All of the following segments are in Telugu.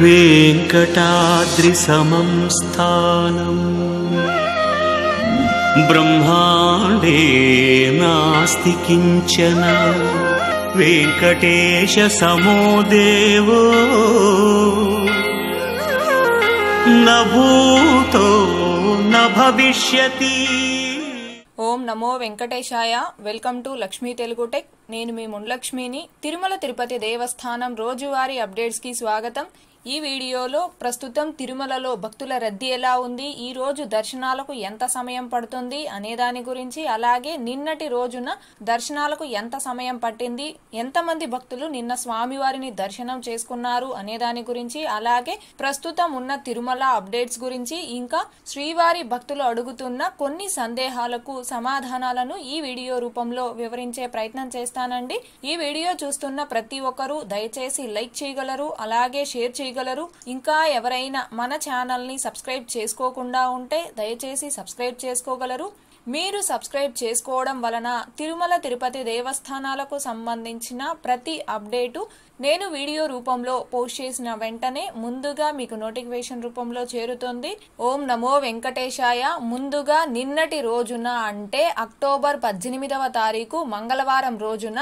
వేంకటాద్రి సమం స్థానం బ్రహ్మాండే నాస్తి వేంకటేశ देवो न నభూతో నభవిష్యతి ఓం నమో వెంకటేశాయ welcome to Lakshmi Telugu tech నేను మీ మున్లక్ష్మిని తిరుమల తిరుపతి దేవస్థానం రోజువారీ అప్డేట్స్కి స్వాగతం ఈ వీడియోలో ప్రస్తుతం తిరుమలలో భక్తుల రద్దీ ఎలా ఉంది ఈ రోజు దర్శనాలకు ఎంత సమయం పడుతుంది అనే దాని గురించి అలాగే నిన్నటి రోజున దర్శనాలకు ఎంత సమయం పట్టింది ఎంతమంది భక్తులు నిన్న స్వామివారిని దర్శనం చేసుకున్నారు అనే దాని గురించి అలాగే ప్రస్తుతం ఉన్న తిరుమల అప్డేట్స్ గురించి ఇంకా శ్రీవారి భక్తులు అడుగుతున్న కొన్ని సందేహాలకు సమాధానాలను ఈ వీడియో రూపంలో వివరించే ప్రయత్నం చేస్తానండి ఈ వీడియో చూస్తున్న ప్రతి ఒక్కరూ దయచేసి లైక్ చేయగలరు అలాగే షేర్ చేయగలరు చేయగలరు ఇంకా ఎవరైనా మన ఛానల్ని సబ్స్క్రైబ్ చేసుకోకుండా ఉంటే దయచేసి సబ్స్క్రైబ్ చేసుకోగలరు మీరు సబ్స్క్రైబ్ చేసుకోవడం వలన తిరుమల తిరుపతి దేవస్థానాలకు సంబంధించిన ప్రతి అప్డేటు నేను వీడియో రూపంలో పోస్ట్ చేసిన వెంటనే ముందుగా మీకు నోటిఫికేషన్ రూపంలో చేరుతుంది ఓం నమో వెంకటేశాయ ముందుగా నిన్నటి రోజున అంటే అక్టోబర్ పద్దెనిమిదవ తారీఖు మంగళవారం రోజున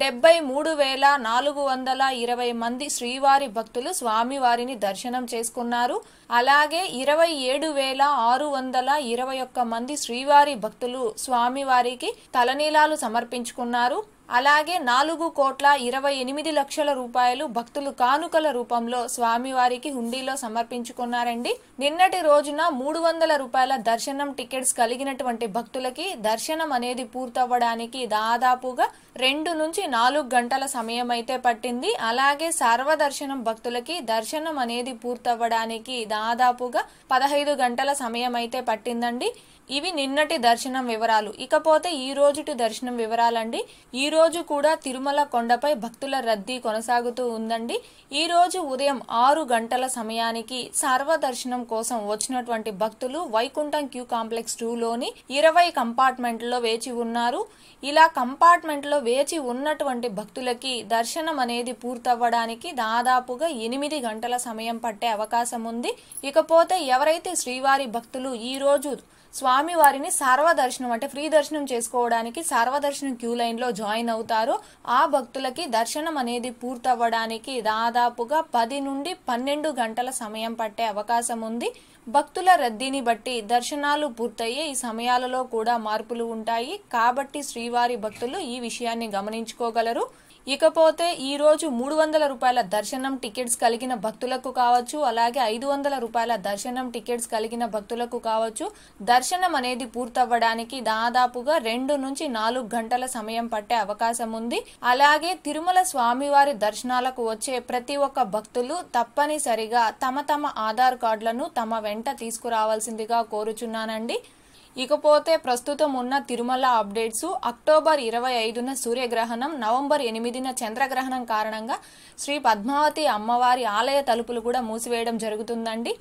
డెబ్బై మూడు వేల నాలుగు వందల ఇరవై మంది శ్రీవారి భక్తులు స్వామివారిని దర్శనం చేసుకున్నారు అలాగే ఇరవై ఏడు వేల ఆరు వందల ఇరవై ఒక్క మంది శ్రీవారి భక్తులు స్వామివారికి తలనీలాలు సమర్పించుకున్నారు అలాగే నాలుగు కోట్ల ఇరవై ఎనిమిది లక్షల రూపాయలు భక్తులు కానుకల రూపంలో స్వామివారికి హుండీలో సమర్పించుకున్నారండి నిన్నటి రోజున మూడు వందల రూపాయల దర్శనం టికెట్స్ కలిగినటువంటి భక్తులకి దర్శనం అనేది పూర్తవ్వడానికి దాదాపుగా రెండు నుంచి నాలుగు గంటల సమయం అయితే పట్టింది అలాగే సర్వదర్శనం భక్తులకి దర్శనం అనేది పూర్తవ్వడానికి దాదాపుగా పదహైదు గంటల సమయం అయితే పట్టిందండి ఇవి నిన్నటి దర్శనం వివరాలు ఇకపోతే ఈ రోజుటి దర్శనం వివరాలండి ఈ రోజు కూడా తిరుమల కొండపై భక్తుల రద్దీ కొనసాగుతూ ఉందండి ఈ రోజు ఉదయం ఆరు గంటల సమయానికి సర్వదర్శనం కోసం వచ్చినటువంటి భక్తులు వైకుంఠం క్యూ కాంప్లెక్స్ టూలోని ఇరవై కంపార్ట్మెంట్లో వేచి ఉన్నారు ఇలా కంపార్ట్మెంట్లో వేచి ఉన్నటువంటి భక్తులకి దర్శనం అనేది పూర్తవ్వడానికి దాదాపుగా ఎనిమిది గంటల సమయం పట్టే అవకాశం ఉంది ఇకపోతే ఎవరైతే శ్రీవారి భక్తులు ఈరోజు స్వామివారిని సర్వదర్శనం అంటే ఫ్రీ దర్శనం చేసుకోవడానికి సర్వదర్శనం క్యూ లైన్లో జాయిన్ అవుతారు ఆ భక్తులకి దర్శనం అనేది పూర్తవ్వడానికి దాదాపుగా పది నుండి పన్నెండు గంటల సమయం పట్టే అవకాశం ఉంది భక్తుల రద్దీని బట్టి దర్శనాలు పూర్తయ్యే ఈ సమయాలలో కూడా మార్పులు ఉంటాయి కాబట్టి శ్రీవారి భక్తులు ఈ విషయాన్ని గమనించుకోగలరు ఇకపోతే ఈ రోజు మూడు వందల రూపాయల దర్శనం టికెట్స్ కలిగిన భక్తులకు కావచ్చు అలాగే ఐదు వందల రూపాయల దర్శనం టికెట్స్ కలిగిన భక్తులకు కావచ్చు దర్శనం అనేది పూర్తవ్వడానికి దాదాపుగా రెండు నుంచి నాలుగు గంటల సమయం పట్టే అవకాశం ఉంది అలాగే తిరుమల స్వామివారి దర్శనాలకు వచ్చే ప్రతి ఒక్క భక్తులు తప్పనిసరిగా తమ తమ ఆధార్ కార్డులను తమ వెంట వెంట తీసుకురావాల్సిందిగా కోరుచున్నానండి ఇకపోతే ప్రస్తుతం ఉన్న తిరుమల అప్డేట్స్ అక్టోబర్ ఇరవై ఐదున సూర్యగ్రహణం నవంబర్ ఎనిమిదిన చంద్రగ్రహణం కారణంగా శ్రీ పద్మావతి అమ్మవారి ఆలయ తలుపులు కూడా మూసివేయడం జరుగుతుందండి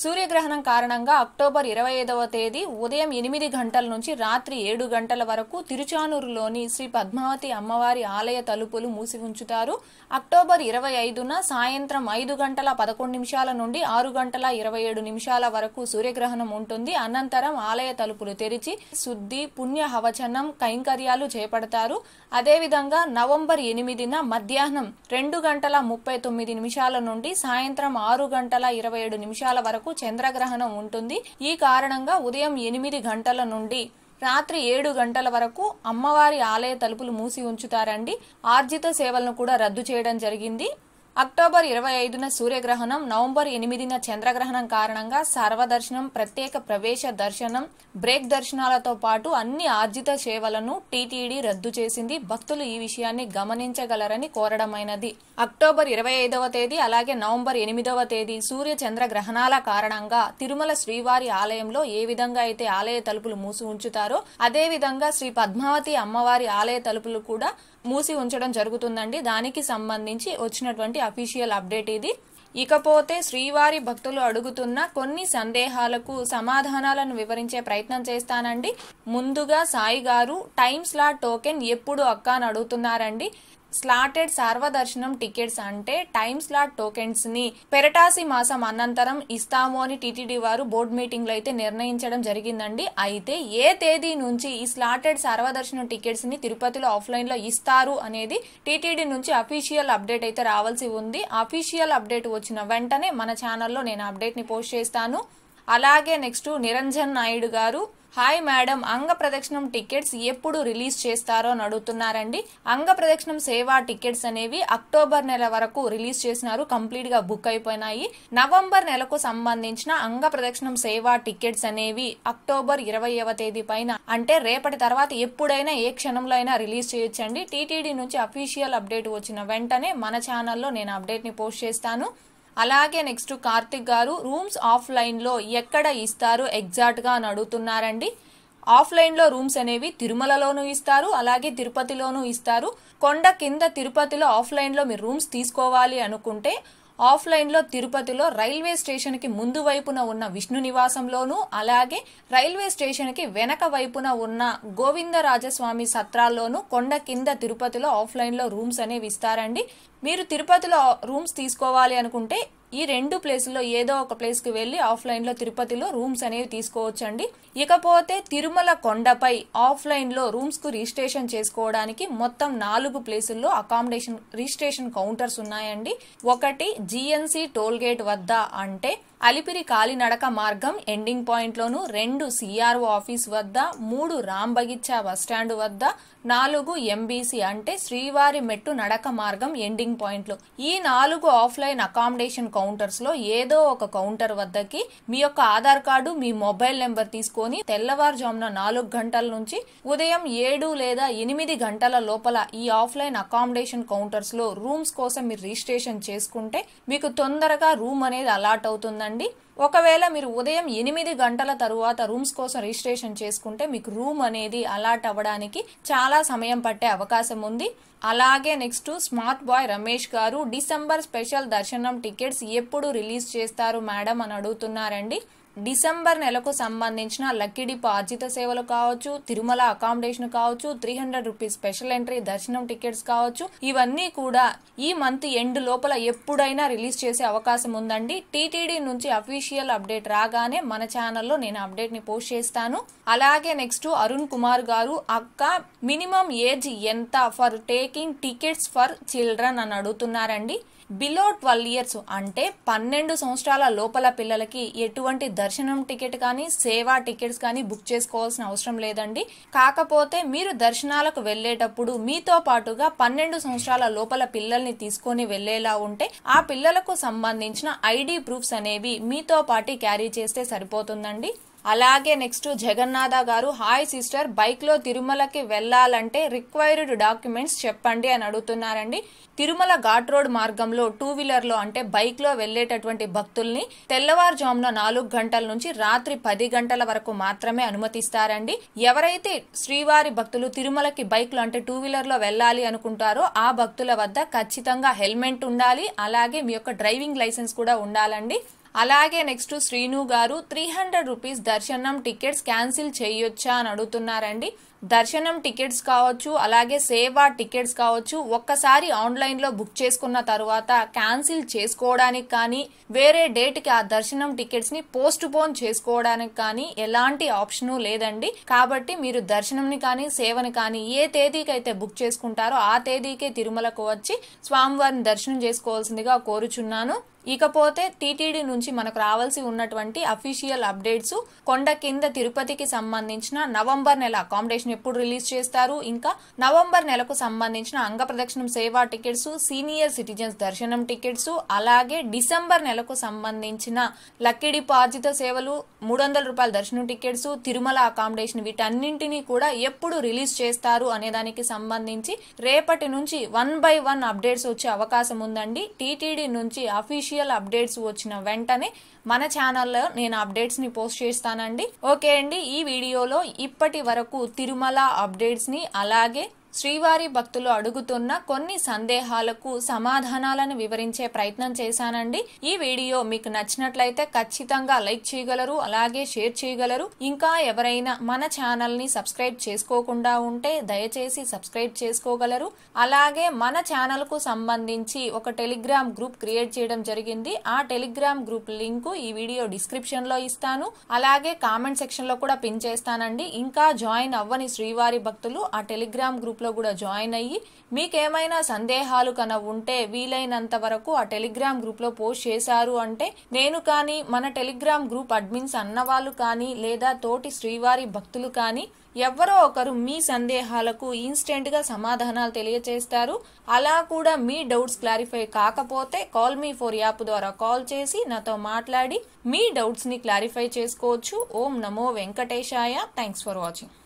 సూర్యగ్రహణం కారణంగా అక్టోబర్ ఇరవై ఐదవ తేదీ ఉదయం ఎనిమిది గంటల నుంచి రాత్రి ఏడు గంటల వరకు తిరుచానూరులోని శ్రీ పద్మావతి అమ్మవారి ఆలయ తలుపులు మూసి ఉంచుతారు అక్టోబర్ ఇరవై ఐదున సాయంత్రం ఐదు గంటల పదకొండు నిమిషాల నుండి ఆరు గంటల ఇరవై ఏడు నిమిషాల వరకు సూర్యగ్రహణం ఉంటుంది అనంతరం ఆలయ తలుపులు తెరిచి శుద్ధి పుణ్య హవచనం కైంకర్యాలు చేపడతారు అదేవిధంగా నవంబర్ ఎనిమిదిన మధ్యాహ్నం రెండు గంటల ముప్పై తొమ్మిది నిమిషాల నుండి సాయంత్రం ఆరు గంటల ఇరవై ఏడు నిమిషాల వరకు వరకు చంద్రగ్రహణం ఉంటుంది ఈ కారణంగా ఉదయం ఎనిమిది గంటల నుండి రాత్రి ఏడు గంటల వరకు అమ్మవారి ఆలయ తలుపులు మూసి ఉంచుతారండి ఆర్జిత సేవలను కూడా రద్దు చేయడం జరిగింది అక్టోబర్ ఇరవై ఐదున సూర్యగ్రహణం నవంబర్ ఎనిమిదిన చంద్రగ్రహణం కారణంగా సర్వదర్శనం ప్రత్యేక ప్రవేశ దర్శనం బ్రేక్ దర్శనాలతో పాటు అన్ని ఆర్జిత సేవలను టీటీడీ రద్దు చేసింది భక్తులు ఈ విషయాన్ని గమనించగలరని కోరడమైనది అక్టోబర్ ఇరవై ఐదవ తేదీ అలాగే నవంబర్ ఎనిమిదవ తేదీ సూర్య చంద్ర గ్రహణాల కారణంగా తిరుమల శ్రీవారి ఆలయంలో ఏ విధంగా అయితే ఆలయ తలుపులు మూసి ఉంచుతారో అదే విధంగా శ్రీ పద్మావతి అమ్మవారి ఆలయ తలుపులు కూడా మూసి ఉంచడం జరుగుతుందండి దానికి సంబంధించి వచ్చినటువంటి అఫీషియల్ అప్డేట్ ఇది ఇకపోతే శ్రీవారి భక్తులు అడుగుతున్న కొన్ని సందేహాలకు సమాధానాలను వివరించే ప్రయత్నం చేస్తానండి ముందుగా సాయి గారు టైమ్ స్లాట్ టోకెన్ ఎప్పుడు అక్కా అని అడుగుతున్నారండి స్లాటెడ్ సార్వదర్శనం టికెట్స్ అంటే టైమ్ స్లాట్ టోకెన్స్ ని పెరటాసి మాసం అనంతరం ఇస్తాము అని టీటీడీ వారు బోర్డు మీటింగ్ లో అయితే నిర్ణయించడం జరిగిందండి అయితే ఏ తేదీ నుంచి ఈ స్లాటెడ్ సార్వదర్శనం టికెట్స్ ని తిరుపతిలో ఆఫ్లైన్ లో ఇస్తారు అనేది టీటీడీ నుంచి అఫీషియల్ అప్డేట్ అయితే రావాల్సి ఉంది అఫీషియల్ అప్డేట్ వచ్చిన వెంటనే మన ఛానల్లో నేను అప్డేట్ ని పోస్ట్ చేస్తాను అలాగే నెక్స్ట్ నిరంజన్ నాయుడు గారు హాయ్ మేడం అంగ ప్రదక్షిణం టికెట్స్ ఎప్పుడు రిలీజ్ చేస్తారో అని అడుగుతున్నారండి అంగ ప్రదక్షిణం సేవా టికెట్స్ అనేవి అక్టోబర్ నెల వరకు రిలీజ్ చేసినారు కంప్లీట్ గా బుక్ అయిపోయినాయి నవంబర్ నెలకు సంబంధించిన అంగ ప్రదక్షిణం సేవా టికెట్స్ అనేవి అక్టోబర్ ఇరవైవ తేదీ పైన అంటే రేపటి తర్వాత ఎప్పుడైనా ఏ క్షణంలో అయినా రిలీజ్ చేయొచ్చండి టీటీడీ నుంచి అఫీషియల్ అప్డేట్ వచ్చిన వెంటనే మన ఛానల్లో నేను అప్డేట్ని పోస్ట్ చేస్తాను అలాగే నెక్స్ట్ కార్తిక్ గారు రూమ్స్ ఆఫ్లైన్లో ఎక్కడ ఇస్తారు ఎగ్జాక్ట్గా అని అడుగుతున్నారండి ఆఫ్లైన్లో రూమ్స్ అనేవి తిరుమలలోనూ ఇస్తారు అలాగే తిరుపతిలోనూ ఇస్తారు కొండ కింద తిరుపతిలో ఆఫ్లైన్లో మీరు రూమ్స్ తీసుకోవాలి అనుకుంటే ఆఫ్లైన్లో తిరుపతిలో రైల్వే స్టేషన్కి ముందు వైపున ఉన్న విష్ణు నివాసంలోనూ అలాగే రైల్వే స్టేషన్కి వెనక వైపున ఉన్న గోవిందరాజస్వామి సత్రాల్లోనూ కొండ కింద తిరుపతిలో ఆఫ్లైన్లో రూమ్స్ అనేవి ఇస్తారండి మీరు తిరుపతిలో రూమ్స్ తీసుకోవాలి అనుకుంటే ఈ రెండు ప్లేసుల్లో ఏదో ఒక ప్లేస్కి వెళ్ళి ఆఫ్లైన్లో తిరుపతిలో రూమ్స్ అనేవి తీసుకోవచ్చండి ఇకపోతే తిరుమల కొండపై ఆఫ్లైన్లో రూమ్స్కు రిజిస్ట్రేషన్ చేసుకోవడానికి మొత్తం నాలుగు ప్లేసుల్లో అకామిడేషన్ రిజిస్ట్రేషన్ కౌంటర్స్ ఉన్నాయండి ఒకటి జిఎన్సీ టోల్ గేట్ వద్ద అంటే అలిపిరి కాలినడక మార్గం ఎండింగ్ పాయింట్లోను రెండు సిఆర్ఓ ఆఫీస్ వద్ద మూడు రాంబగిచ్చా బస్టాండ్ వద్ద నాలుగు ఎంబీసీ అంటే శ్రీవారి మెట్టు నడక మార్గం ఎండింగ్ పాయింట్లో ఈ నాలుగు ఆఫ్లైన్ అకామిడేషన్ కౌంటర్స్లో ఏదో ఒక కౌంటర్ వద్దకి మీ యొక్క ఆధార్ కార్డు మీ మొబైల్ నెంబర్ తీసుకొని తెల్లవారుజామున నాలుగు గంటల నుంచి ఉదయం ఏడు లేదా ఎనిమిది గంటల లోపల ఈ ఆఫ్లైన్ అకామిడేషన్ కౌంటర్స్లో రూమ్స్ కోసం మీరు రిజిస్ట్రేషన్ చేసుకుంటే మీకు తొందరగా రూమ్ అనేది అలాట్ అవుతుందండి ఒకవేళ మీరు ఉదయం ఎనిమిది గంటల తరువాత రూమ్స్ కోసం రిజిస్ట్రేషన్ చేసుకుంటే మీకు రూమ్ అనేది అలాట్ అవ్వడానికి చాలా సమయం పట్టే అవకాశం ఉంది అలాగే next smart boy Ramesh garu December special దర్శనం టికెట్స్ ఎప్పుడు రిలీజ్ చేస్తారు మేడం అని అడుగుతున్నారండి డిసెంబర్ నెలకు సంబంధించిన లక్కిడిపు ఆర్జిత సేవలు కావచ్చు తిరుమల అకామిడేషన్ కావచ్చు three hundred rupees special entry దర్శనం టికెట్స్ కావచ్చు ఇవన్నీ కూడా ఈ మంత్ ఎండ్ లోపల ఎప్పుడైనా రిలీజ్ చేసే అవకాశం ఉందండి టీటీడీ నుంచి అఫీషియల్ అప్డేట్ రాగానే మన ఛానల్లో నేను అప్డేట్ ని పోస్ట్ చేస్తాను అలాగే నెక్స్ట్ అరుణ్ కుమార్ గారు అక్క మినిమం ఏజ్ ఎంత for taking tickets for children అని అడుగుతున్నారండి బిలో ట్వెల్వ్ ఇయర్స్ అంటే పన్నెండు సంవత్సరాల లోపల పిల్లలకి ఎటువంటి దర్శనం టికెట్ కానీ సేవా టికెట్స్ కానీ బుక్ చేసుకోవాల్సిన అవసరం లేదండి కాకపోతే మీరు దర్శనాలకు వెళ్ళేటప్పుడు మీతో పాటుగా పన్నెండు సంవత్సరాల లోపల పిల్లల్ని తీసుకొని వెళ్లేలా ఉంటే ఆ పిల్లలకు సంబంధించిన ఐడి ప్రూఫ్స్ అనేవి మీతో పాటు క్యారీ చేస్తే సరిపోతుందండి అలాగే నెక్స్ట్ జగన్నాథ గారు హాయ్ సిస్టర్ బైక్లో తిరుమలకి వెళ్ళాలంటే రిక్వైర్డ్ డాక్యుమెంట్స్ చెప్పండి అని అడుగుతున్నారండి తిరుమల ఘాట్ రోడ్ మార్గంలో టూ వీలర్లో అంటే బైక్లో వెళ్ళేటటువంటి భక్తుల్ని తెల్లవారుజామున నాలుగు గంటల నుంచి రాత్రి పది గంటల వరకు మాత్రమే అనుమతిస్తారండి ఎవరైతే శ్రీవారి భక్తులు తిరుమలకి లో అంటే టూ వీలర్లో వెళ్ళాలి అనుకుంటారో ఆ భక్తుల వద్ద ఖచ్చితంగా హెల్మెట్ ఉండాలి అలాగే మీ యొక్క డ్రైవింగ్ లైసెన్స్ కూడా ఉండాలండి అలాగే next Srinu garu three hundred rupees దర్శనం టికెట్స్ క్యాన్సిల్ చేయొచ్చా అని అడుగుతున్నారండి దర్శనం టికెట్స్ కావచ్చు అలాగే సేవా టికెట్స్ కావచ్చు ఒక్కసారి ఆన్లైన్లో బుక్ చేసుకున్న తర్వాత క్యాన్సిల్ చేసుకోవడానికి కానీ వేరే డేట్కి ఆ దర్శనం టికెట్స్ని పోస్ట్ పోన్ చేసుకోవడానికి కానీ ఎలాంటి ఆప్షను లేదండి కాబట్టి మీరు దర్శనంని కానీ సేవని కానీ ఏ తేదీకి అయితే బుక్ చేసుకుంటారో ఆ తేదీకే తిరుమలకు వచ్చి స్వామివారిని దర్శనం చేసుకోవాల్సిందిగా కోరుచున్నాను ఇకపోతే టీటీడీ నుంచి మనకు రావాల్సి ఉన్నటువంటి అఫీషియల్ అప్డేట్స్ కొండ కింద తిరుపతికి సంబంధించిన నవంబర్ నెల అకామిడేషన్ ప్రదక్షిణ ఎప్పుడు రిలీజ్ చేస్తారు ఇంకా నవంబర్ నెలకు సంబంధించిన అంగ ప్రదక్షిణం సేవా టికెట్స్ సీనియర్ సిటిజన్స్ దర్శనం టికెట్స్ అలాగే డిసెంబర్ నెలకు సంబంధించిన లక్కీ డిపాజిత సేవలు మూడు వందల రూపాయల దర్శనం టికెట్స్ తిరుమల అకామిడేషన్ వీటన్నింటినీ కూడా ఎప్పుడు రిలీజ్ చేస్తారు అనే దానికి సంబంధించి రేపటి నుంచి వన్ బై వన్ అప్డేట్స్ వచ్చే అవకాశం ఉందండి టీటీడీ నుంచి అఫీషియల్ అప్డేట్స్ వచ్చిన వెంటనే మన ఛానల్లో నేను అప్డేట్స్ని పోస్ట్ చేస్తానండి ఓకే అండి ఈ వీడియోలో ఇప్పటి వరకు తిరుమల मधुमला अपडेट्स अलागे శ్రీవారి భక్తులు అడుగుతున్న కొన్ని సందేహాలకు సమాధానాలను వివరించే ప్రయత్నం చేశానండి ఈ వీడియో మీకు నచ్చినట్లయితే ఖచ్చితంగా లైక్ చేయగలరు అలాగే షేర్ చేయగలరు ఇంకా ఎవరైనా మన ఛానల్ ని సబ్స్క్రైబ్ చేసుకోకుండా ఉంటే దయచేసి సబ్స్క్రైబ్ చేసుకోగలరు అలాగే మన ఛానల్ కు సంబంధించి ఒక టెలిగ్రామ్ గ్రూప్ క్రియేట్ చేయడం జరిగింది ఆ టెలిగ్రామ్ గ్రూప్ లింక్ ఈ వీడియో డిస్క్రిప్షన్ లో ఇస్తాను అలాగే కామెంట్ సెక్షన్ లో కూడా పిన్ చేస్తానండి ఇంకా జాయిన్ అవ్వని శ్రీవారి భక్తులు ఆ టెలిగ్రామ్ గ్రూప్ గ్రూప్లో కూడా జాయిన్ అయ్యి మీకేమైనా సందేహాలు కన ఉంటే వీలైనంత వరకు ఆ టెలిగ్రామ్ గ్రూప్లో పోస్ట్ చేశారు అంటే నేను కానీ మన టెలిగ్రామ్ గ్రూప్ అడ్మిన్స్ అన్నవాళ్ళు కానీ లేదా తోటి శ్రీవారి భక్తులు కానీ ఎవరో ఒకరు మీ సందేహాలకు ఇన్స్టెంట్గా సమాధానాలు తెలియచేస్తారు అలా కూడా మీ డౌట్స్ క్లారిఫై కాకపోతే కాల్ మీ ఫోర్ యాప్ ద్వారా కాల్ చేసి నాతో మాట్లాడి మీ డౌట్స్ని క్లారిఫై చేసుకోవచ్చు ఓం నమో వెంకటేశాయ థ్యాంక్స్ ఫర్ వాచింగ్